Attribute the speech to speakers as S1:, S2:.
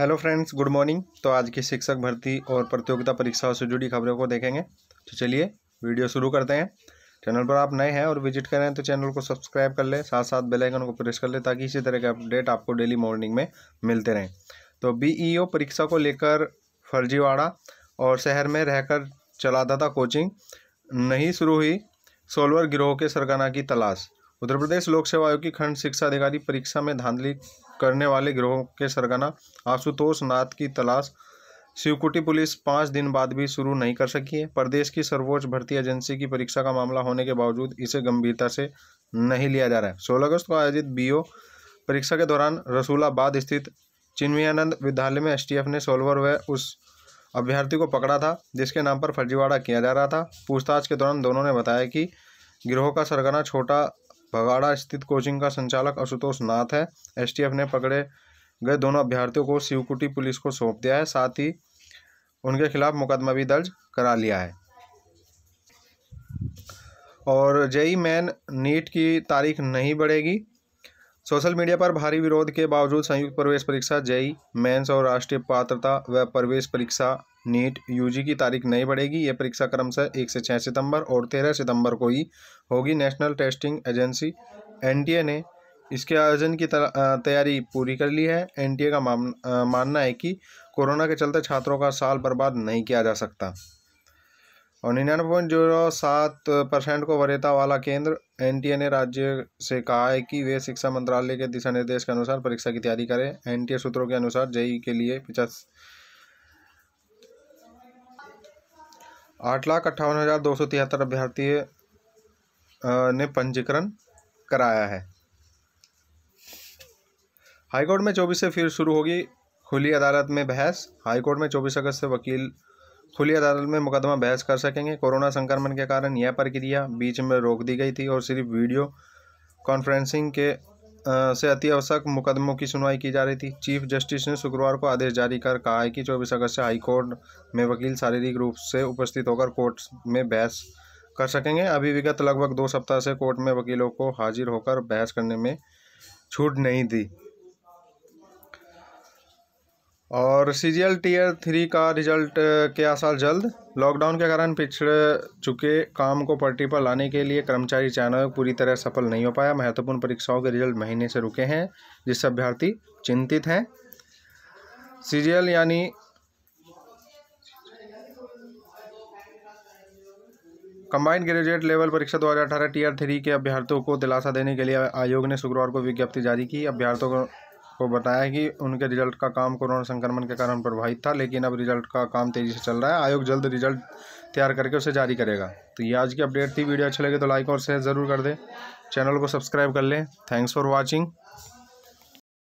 S1: hello friends good morning तो आज की शिक्षक भर्ती और प्रतियोगिता परीक्षाओं से जुड़ी खबरों को देखेंगे तो चलिए वीडियो शुरू करते हैं चैनल पर आप नए हैं और विजिट कर रहे हैं तो चैनल को सब्सक्राइब कर लें साथ साथ बेल आइकन को प्रेस कर लें ताकि इसी तरह के अपडेट आपको डेली मॉर्निंग में मिलते रहें तो बी e परीक्षा को लेकर फर्जीवाड़ा और शहर में रहकर चलाता था कोचिंग नहीं शुरू हुई सोलवर गिरोह के सरगना की तलाश उत्तर प्रदेश लोक सेवा आयोग की खंड शिक्षा अधिकारी परीक्षा में धांधली करने वाले गिरोह के सरगना आशुतोष नाथ की तलाश शिवकुटी पुलिस पाँच दिन बाद भी शुरू नहीं कर सकी है प्रदेश की सर्वोच्च भर्ती एजेंसी की परीक्षा का मामला होने के बावजूद इसे गंभीरता से नहीं लिया जा रहा है सोलह अगस्त को आयोजित बीओ परीक्षा के दौरान रसूलाबाद स्थित चिन्मयानंद विद्यालय में एसटीएफ ने सोलवर व उस अभ्यर्थी को पकड़ा था जिसके नाम पर फर्जीवाड़ा किया जा रहा था पूछताछ के दौरान दोनों ने बताया कि गिरोह का सरगना छोटा भगाड़ा स्थित कोचिंग का संचालक आशुतोष नाथ है एसटीएफ ने पकड़े गए दोनों अभ्यर्थियों को शिवकुटी पुलिस को सौंप दिया है साथ ही उनके खिलाफ मुकदमा भी दर्ज करा लिया है और जेई मैन नीट की तारीख नहीं बढ़ेगी सोशल मीडिया पर भारी विरोध के बावजूद संयुक्त प्रवेश परीक्षा जेई मेंस और राष्ट्रीय पात्रता व प्रवेश परीक्षा नीट यूजी की तारीख नहीं बढ़ेगी यह परीक्षा क्रम से एक से छः सितंबर और तेरह सितंबर को ही होगी नेशनल टेस्टिंग एजेंसी एनटीए ने इसके आयोजन की तैयारी पूरी कर ली है एनटीए का मानना है कि कोरोना के चलते छात्रों का साल बर्बाद नहीं किया जा सकता और निन्यानवे पॉइंट जीरो सात परसेंट को वरीयता वाला केंद्र एनटीए ने राज्य से कहा है कि वे शिक्षा मंत्रालय के दिशा निर्देश के अनुसार परीक्षा की तैयारी करें एनटीए सूत्रों के अनुसार जेई के लिए पचास आठ लाख अट्ठावन हज़ार दो सौ तिहत्तर अभ्यर्थी ने पंजीकरण कराया है हाईकोर्ट में चौबीस से फिर शुरू होगी खुली अदालत में बहस हाईकोर्ट में चौबीस अगस्त से वकील खुली अदालत में मुकदमा बहस कर सकेंगे कोरोना संक्रमण के कारण यह प्रक्रिया बीच में रोक दी गई थी और सिर्फ वीडियो कॉन्फ्रेंसिंग के से अति आवश्यक मुकदमों की सुनवाई की जा रही थी चीफ जस्टिस ने शुक्रवार को आदेश जारी कर कहा है कि चौबीस अगस्त से हाईकोर्ट में वकील शारीरिक रूप से उपस्थित होकर कोर्ट में बहस कर सकेंगे अभी विगत लगभग दो सप्ताह से कोर्ट में वकीलों को हाजिर होकर बहस करने में छूट नहीं दी और C G L tier three का रिजल्ट के आसार जल्द लॉकडाउन के कारण पिछड़ चुके काम को पट्टी पर लाने के लिए कर्मचारी चयन पूरी तरह सफल नहीं हो पाया महत्वपूर्ण परीक्षाओं के रिजल्ट महीने से रुके हैं जिससे अभ्यर्थी चिंतित हैं सीजीएल यानी कंबाइंड ग्रेजुएट लेवल परीक्षा 2018 टीयर थ्री के अभ्यर्थियों को दिलासा देने के लिए आयोग ने शुक्रवार को विज्ञप्ति जारी की अभ्यर्थियों को को बताया कि उनके रिजल्ट का काम कोरोना संक्रमण के कारण प्रभावित था लेकिन अब रिजल्ट का काम तेज़ी से चल रहा है आयोग जल्द रिजल्ट तैयार करके उसे जारी करेगा तो ये आज की अपडेट थी वीडियो अच्छी लगे तो लाइक और शेयर ज़रूर कर दें चैनल को सब्सक्राइब कर लें थैंक्स फॉर वॉचिंग